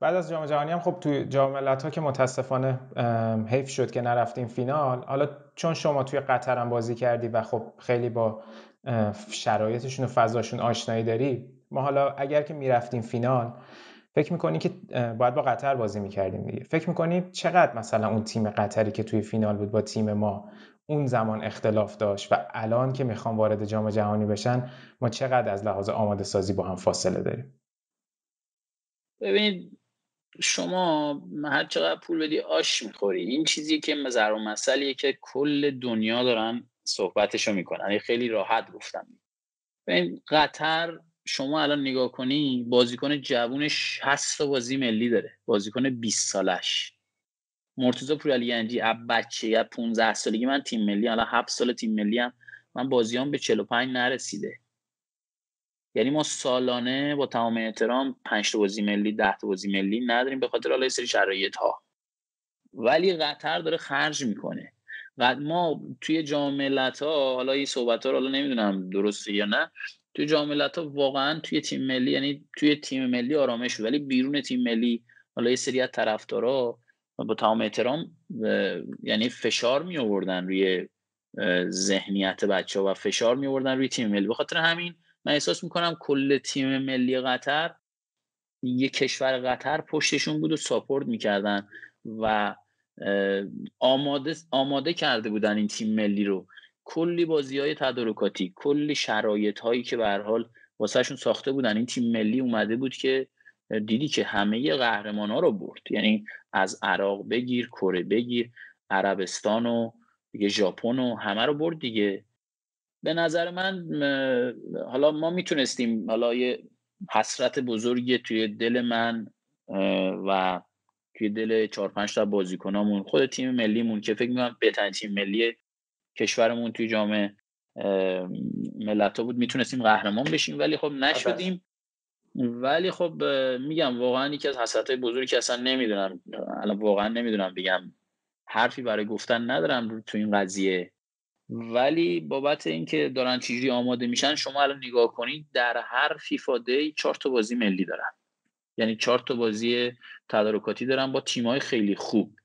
بعد از جام جهانی هم خب توی جام ملت‌ها که متاسفانه حیف شد که نرفتیم فینال حالا چون شما توی قطر هم بازی کردی و خب خیلی با شرایطشون و فضاشون آشنایی داری ما حالا اگر که میرفتیم فینال فکر میکنی که باید با قطر بازی میکردیم دیگه فکر میکنی چقدر مثلا اون تیم قطری که توی فینال بود با تیم ما اون زمان اختلاف داشت و الان که میخوام وارد جام جهانی بشن ما چقدر از لحاظ آماده سازی با هم فاصله داریم ببینید شما هر چقدر پول بدی آش میخوری این چیزی که زر و مسئله که کل دنیا دارن صحبتشو میکنن یعنی خیلی راحت گفتم این قطر شما الان نگاه کنی بازیکن جوونش 60 بازی ملی داره بازیکن 20 سالش مرتضی پورالی گنجی اب بچه یا 15 سالگی من تیم ملی الان 7 سال تیم ملی هم من بازیام به 45 نرسیده یعنی ما سالانه با تمام احترام 5 تا بازی ملی 10 تا بازی ملی نداریم به خاطر حالا سری شرایط ها ولی قطر داره خرج میکنه ما توی جام ها حالا این صحبت ها رو حالا نمیدونم درسته یا نه توی جام ها واقعا توی تیم ملی یعنی توی تیم ملی آرامش ولی بیرون تیم ملی حالا یه سری از طرفدارا با تمام احترام یعنی فشار می آوردن روی ذهنیت بچه ها و فشار می آوردن روی تیم ملی به خاطر همین من احساس میکنم کل تیم ملی قطر یه کشور قطر پشتشون بود و ساپورت میکردن و آماده, آماده کرده بودن این تیم ملی رو کلی بازی های تدارکاتی کلی شرایط هایی که به حال واسهشون ساخته بودن این تیم ملی اومده بود که دیدی که همه قهرمان ها رو برد یعنی از عراق بگیر کره بگیر عربستان و ژاپن و همه رو برد دیگه به نظر من حالا ما میتونستیم حالا یه حسرت بزرگی توی دل من و توی دل چهار پنج تا بازیکنامون خود تیم ملیمون که فکر میکنم بهترین تیم ملی کشورمون توی جام ملت بود میتونستیم قهرمان بشیم ولی خب نشدیم ولی خب میگم واقعا یکی از حسرت های بزرگی که اصلا نمیدونم الان واقعا نمیدونم بگم حرفی برای گفتن ندارم تو این قضیه ولی بابت اینکه دارن چجوری آماده میشن شما الان نگاه کنید در هر فیفا دی چهار تا بازی ملی دارن یعنی چهار تا بازی تدارکاتی دارن با تیمای خیلی خوب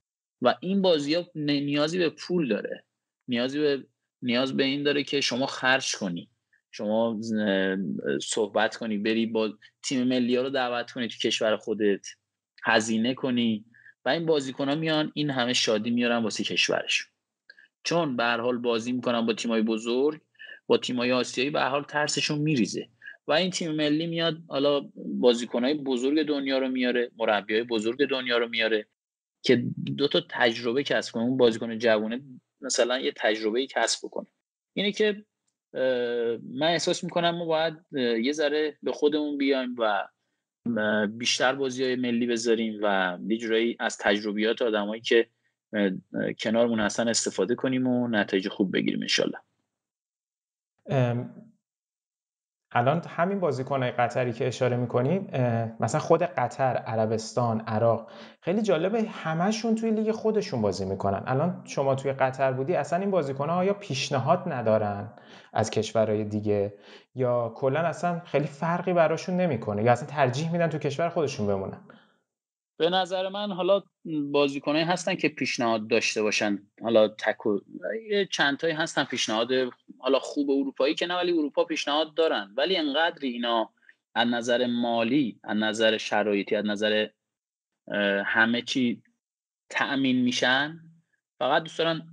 و این بازی ها نیازی به پول داره نیازی به نیاز به این داره که شما خرج کنی شما صحبت کنی بری با تیم ملی ها رو دعوت کنی تو کشور خودت هزینه کنی و این بازیکن ها میان این همه شادی میارن واسه کشورشون چون به هر حال بازی میکنن با تیمای بزرگ با تیمای آسیایی به هر حال ترسشون میریزه و این تیم ملی میاد حالا بازیکنهای بزرگ دنیا رو میاره مربیای بزرگ دنیا رو میاره که دو تا تجربه کسب کنه اون بازیکن جوونه مثلا یه تجربه کسب بکنه اینه که من احساس میکنم ما باید یه ذره به خودمون بیایم و بیشتر بازی های ملی بذاریم و یه از تجربیات آدمایی که کنارمون اصلا استفاده کنیم و نتایج خوب بگیریم انشالله الان همین بازیکنهای قطری که اشاره میکنیم مثلا خود قطر عربستان عراق خیلی جالبه همهشون توی لیگ خودشون بازی میکنن الان شما توی قطر بودی اصلا این بازیکنها یا پیشنهاد ندارن از کشورهای دیگه یا کلا اصلا خیلی فرقی براشون نمیکنه یا اصلا ترجیح میدن تو کشور خودشون بمونن به نظر من حالا بازیکنه هستن که پیشنهاد داشته باشن حالا تکو تایی هستن پیشنهاد حالا خوب اروپایی که نه ولی اروپا پیشنهاد دارن ولی انقدر اینا از نظر مالی از نظر شرایطی از نظر همه چی تأمین میشن فقط دوست دارن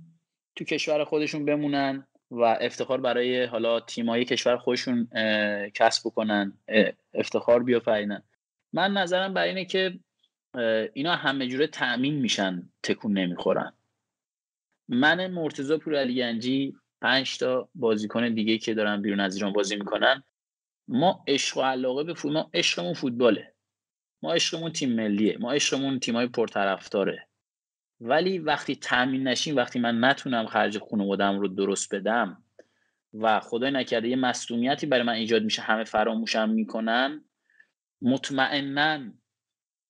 تو کشور خودشون بمونن و افتخار برای حالا تیمایی کشور خودشون کسب بکنن افتخار بیافرینن من نظرم بر اینه که اینا همه جوره تأمین میشن تکون نمیخورن من مرتزا پور علی گنجی پنج تا بازیکن دیگه که دارن بیرون از ایران بازی میکنن ما عشق و علاقه به فوتبال ما عشقمون فوتباله ما عشقمون تیم ملیه ما عشقمون تیمای پرطرفداره ولی وقتی تامین نشیم وقتی من نتونم خرج خانوادم رو درست بدم و خدای نکرده یه مصدومیتی برای من ایجاد میشه همه فراموشم میکنن مطمئنا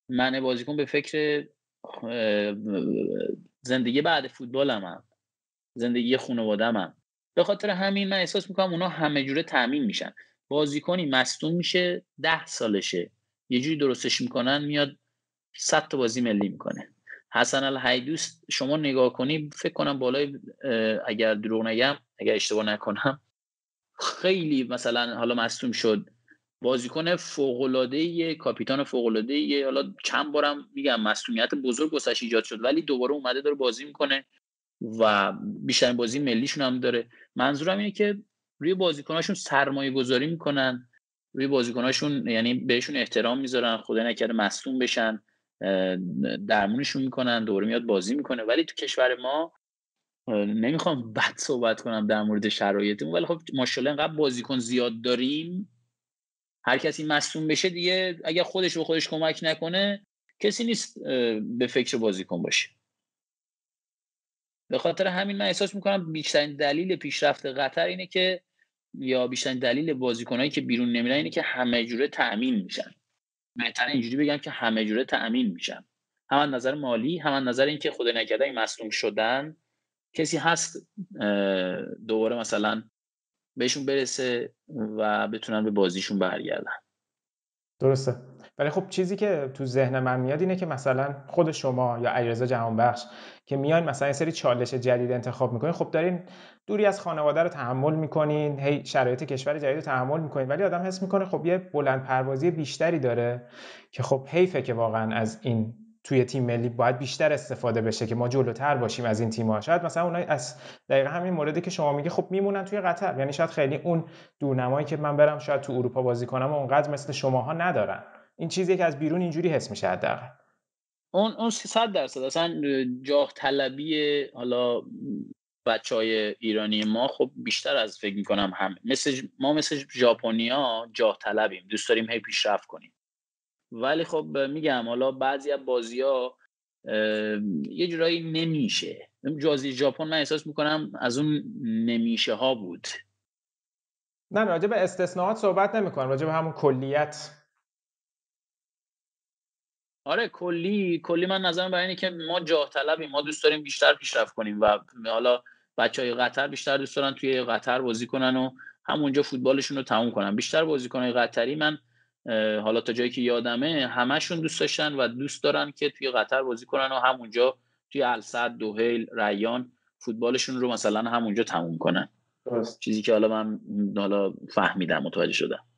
من بازیکن به فکر زندگی بعد فوتبالم هم. زندگی خانوادم هم. به خاطر همین من احساس میکنم اونا همه جوره تعمین میشن بازیکنی مستون میشه ده سالشه یه جوری درستش میکنن میاد صد تا بازی ملی میکنه حسن الحیدوس شما نگاه کنی فکر کنم بالای اگر دروغ نگم اگر اشتباه نکنم خیلی مثلا حالا مستوم شد بازیکن العاده کاپیتان العاده حالا چند بارم میگم مسئولیت بزرگ بسش ایجاد شد ولی دوباره اومده داره بازی میکنه و بیشترین بازی ملیشون هم داره منظورم اینه که روی بازیکناشون سرمایه گذاری میکنن روی بازیکناشون یعنی بهشون احترام میذارن خدا نکرده مصدوم بشن درمونشون میکنن دوباره میاد بازی میکنه ولی تو کشور ما نمیخوام بد صحبت کنم در مورد شرایطمون ولی خب ماشاءالله انقدر بازیکن زیاد داریم هر کسی مصوم بشه دیگه اگر خودش به خودش کمک نکنه کسی نیست به فکر بازیکن باشه به خاطر همین من احساس میکنم بیشترین دلیل پیشرفت قطر اینه که یا بیشترین دلیل بازیکنایی که بیرون نمیرن اینه که همه جوره تأمین میشن بهتر اینجوری بگم که همه جوره تأمین میشن هم از نظر مالی هم از نظر اینکه خود نکرده این شدن کسی هست دوباره مثلا بهشون برسه و بتونن به بازیشون برگردن درسته ولی خب چیزی که تو ذهن من میاد اینه که مثلا خود شما یا ایرزا جهانبخش که میان مثلا یه سری چالش جدید انتخاب میکنین خب دارین دوری از خانواده رو تحمل میکنین هی شرایط کشور جدید رو تحمل میکنین ولی آدم حس میکنه خب یه بلند پروازی بیشتری داره که خب حیفه که واقعا از این توی تیم ملی باید بیشتر استفاده بشه که ما جلوتر باشیم از این ها شاید مثلا اونها از دقیقا همین موردی که شما میگه خب میمونن توی قطر یعنی شاید خیلی اون دورنمایی که من برم شاید تو اروپا بازی کنم اونقدر مثل شماها ندارن این چیزی که از بیرون اینجوری حس میشه حداقل اون اون 300 درصد اصلا جاه طلبی حالا بچه های ایرانی ما خب بیشتر از فکر میکنم هم مثل ما مثل ژاپنیا جاه طلبیم دوست داریم هی پیشرفت کنیم ولی خب میگم حالا بعضی از بازی ها یه جورایی نمیشه جازی ژاپن من احساس میکنم از اون نمیشه ها بود نه راجع به استثناءات صحبت نمیکنم راجع به همون کلیت آره کلی کلی من نظرم برای اینه که ما جاه طلبیم ما دوست داریم بیشتر پیشرفت کنیم و حالا بچه های قطر بیشتر دوست دارن توی قطر بازی کنن و همونجا فوتبالشون رو تموم کنن بیشتر بازی قطری من حالا تا جایی که یادمه همشون دوست داشتن و دوست دارن که توی قطر بازی کنن و همونجا توی السد دوهیل ریان فوتبالشون رو مثلا همونجا تموم کنن چیزی که حالا من حالا فهمیدم متوجه شدم